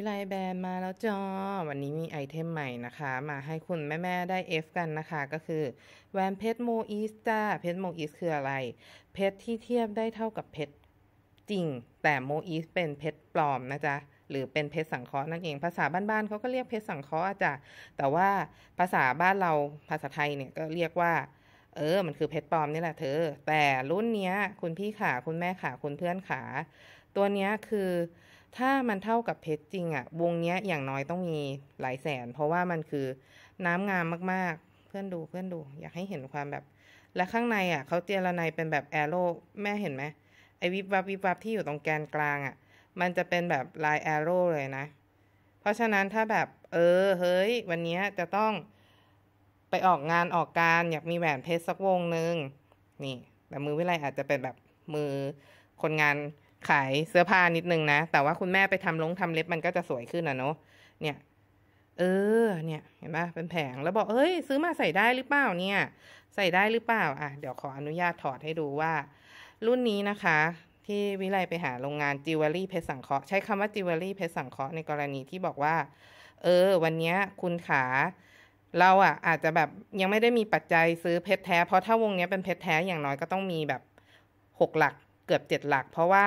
ิไลแบรนด์มาแล้วจอวันนี้มีไอเทมใหม่นะคะ มาให้คุณแม่ๆได้เอฟกันนะคะ ก็คือแหวนเพชรโมอีสจ้าเพชรโมอีส คืออะไร เพชรที่เทียบได้เท่ากับเพชรจริง แต่โมอีสเป็นเพชรปลอมนะจ๊ะหรือเป็นเพชรสังเคราะห์นั่นเองภาษาบ้านๆเขาก็เรียกเพชรสังเคราะห์จ้ะแต่ว่าภาษาบ้านเราภาษาไทยเนี่ยก็เรียกว่าเออ มันคือเพชรปลอมนี่แหละเธอ แต่รุ่นเนี้ย คุณพี่ขาคุณแม่ขาคุณเพื่อนขาตัวเนี้ยคือถ้ามันเท่ากับเพชรจริงอะวงเนี้ยอย่างน้อยต้องมีหลายแสน เพราะว่ามันคือน้ำงามมาก ๆเพื่อนดูเพื่อนดู อยากให้เห็นความแบบ และข้างในอะเขาเจรไนเป็นแบบแอโร่แม่เห็นไหมไอวิบวับวิบวับ ที่อยู่ตรงแกนกลางอะมันจะเป็นแบบลายแอโร่เลยนะ เพราะฉะนั้นถ้าแบบ เออเฮ้ยวันนี้จะต้องไปออกงานออกการอยากมีแหวนเพชรสักวงหนึ่งนี่แต่มือวิไลอาจจะเป็นแบบมือคนงานขาย เสื้อผ้านิดนึงนะ แต่ว่าคุณแม่ไปทำลงทำเล็บมันก็จะสวยขึ้นอ่ะเนาะเนี่ย เออ เนี่ย เห็นปะเป็นแผงแล้วบอกเอ้ย ซื้อมาใส่ได้หรือเปล่าเนี่ย ใส่ได้หรือเปล่าอ่ะเดี๋ยวขออนุญาตถอดให้ดูว่า รุ่นนี้นะคะ ที่วิไลไปหาโรงงานจิวเวลรี่เพชรสังเคราะห์ใช้คำว่าจิวเวลรี่เพชรสังเคราะห์ในกรณีที่บอกว่า เออ วันนี้คุณขา เราอ่ะอาจจะแบบยังไม่ได้มีปัจจัยซื้อเพชรแท้ เพราะถ้าวงนี้เป็นเพชรแท้อย่างน้อยก็ต้องมีแบบหกหลักเกือบเจ็ดหลักเพราะว่า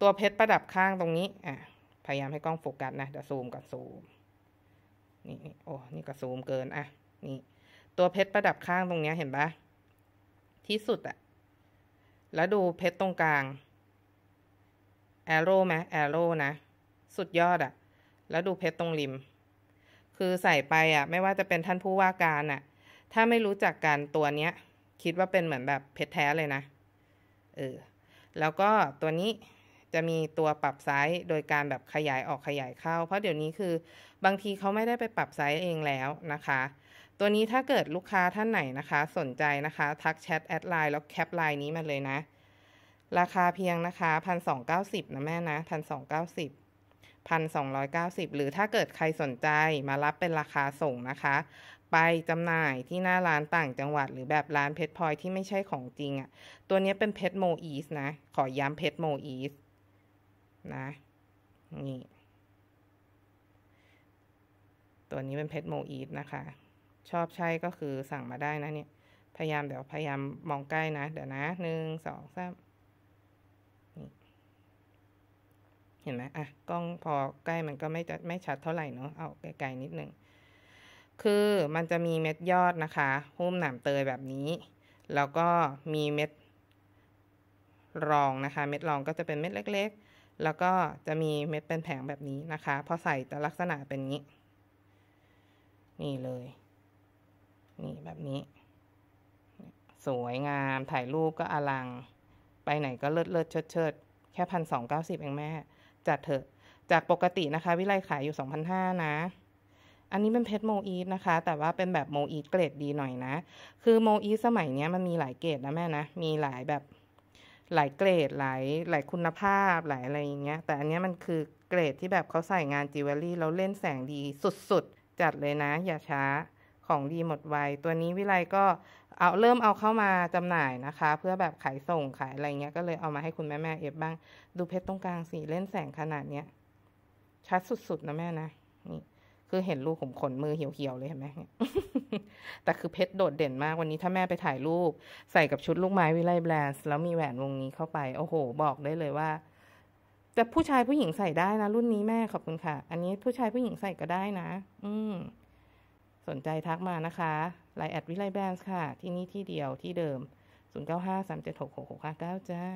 ตัวเพชรประดับข้าง ตรงนี้อ่ะ พยายามให้กล้องโฟกัสนะ เดี๋ยวซูมก่อนซูม นี่โอ้ นี่ก็ซูมเกินอ่ะนี่ตัวเพชรประดับข้างตรงนี้เห็นปะที่สุดอะแล้วดูเพชรตรงกลางแอโร่ไหมแอโร่นะ สุดยอดอะแล้วดูเพชรตรงริม คือใส่ไปอะไม่ว่าจะเป็นท่านผู้ว่าการอะถ้าไม่รู้จักการตัวเนี้ย คิดว่าเป็นเหมือนแบบเพชรแท้เลยนะ เออแล้วก็ตัวนี้จะมีตัวปรับไซส์โดยการแบบขยายออกขยายเข้า เพราะเดี๋ยวนี้คือบางทีเขาไม่ได้ไปปรับไซส์เองแล้วนะคะ ตัวนี้ถ้าเกิดลูกค้าท่านไหนนะคะ สนใจนะคะ ทักแชทแอดไลน์แล้วแคปไลน์นี้มาเลยนะ ราคาเพียงนะคะพันสองเก้าสิบนะแม่นะพันสองเก้าสิบพันสองร้อยเก้าสิบหรือถ้าเกิดใครสนใจมารับเป็นราคาส่งนะคะไปจำหน่ายที่หน้าร้านต่างจังหวัดหรือแบบร้านเพชรพลอยที่ไม่ใช่ของจริงอะ่ะ ตัวนี้เป็นเพชรโมอีสนะ ขอย้ำเพชรโมอีสนะ นี่ ตัวนี้เป็นเพชรโมอีสนะคะ ชอบใช้ก็คือสั่งมาได้นะเนี่ย พยายามเดี๋ยวพยายามมองใกล้นะ เดี๋ยวนะ หนึ่ง สองสามเห็นไหม อ่ะ กล้องพอใกล้มันก็ไม่จะไม่ชัดเท่าไหร่เนาะ เอาไกลๆนิดนึงคือมันจะมีเม็ดยอดนะคะ หุ้มหนามเตยแบบนี้ แล้วก็มีเม็ดรองนะคะ เม็ดรองก็จะเป็นเม็ดเล็ก ๆ แล้วก็จะมีเม็ดเป็นแผงแบบนี้นะคะ พอใส่จะลักษณะเป็นนี้ นี่เลย นี่แบบนี้ สวยงามถ่ายรูปก็อลัง ไปไหนก็เลิศเลิศเชิดเชิดแค่พันสองเก้าสิบเองแม่ จัดเถอะจากปกตินะคะ วิไลขายอยู่สองพันห้านะอันนี้เป็นเพชรโมอีสนะคะ แต่ว่าเป็นแบบโมอีสเกรดดีหน่อยนะ คือโมอีสสมัยนี้มันมีหลายเกรดนะแม่นะมีหลายแบบ หลายเกรดหลายหลายคุณภาพหลายอะไรอย่างเงี้ย แต่อันนี้มันคือเกรดที่แบบเขาใส่งานจิวเวลรี่แล้วเล่นแสงดีสุดๆจัดเลยนะ อย่าช้าของดีหมดไวตัวนี้วิไลก็เอาเริ่มเอาเข้ามาจำหน่ายนะคะ เพื่อแบบขายส่งขายอะไรเงี้ยก็เลยเอามาให้คุณแม่แม่เอฟบ้างดูเพชรตรงกลางสีเล่นแสงขนาดเนี้ยชัดสุดๆนะแม่นะนี่คือเห็นรูปผมขนมือเหี่ยวๆ เลยเห็นไหมแต่คือเพชรโดดเด่นมากวันนี้ถ้าแม่ไปถ่ายรูปใส่กับชุดลูกไม้วิไลแบรนด์แล้วมีแหวนวงนี้เข้าไป โอ้โห บอกได้เลยว่า แต่ผู้ชายผู้หญิงใส่ได้นะ รุ่นนี้แม่ขอบคุณค่ะ อันนี้ผู้ชายผู้หญิงใส่ก็ได้นะอืมสนใจทักมานะคะไลน์แอดวิไลแบรนด์ค่ะ ที่นี่ที่เดียวที่เดิม0953766659จ้า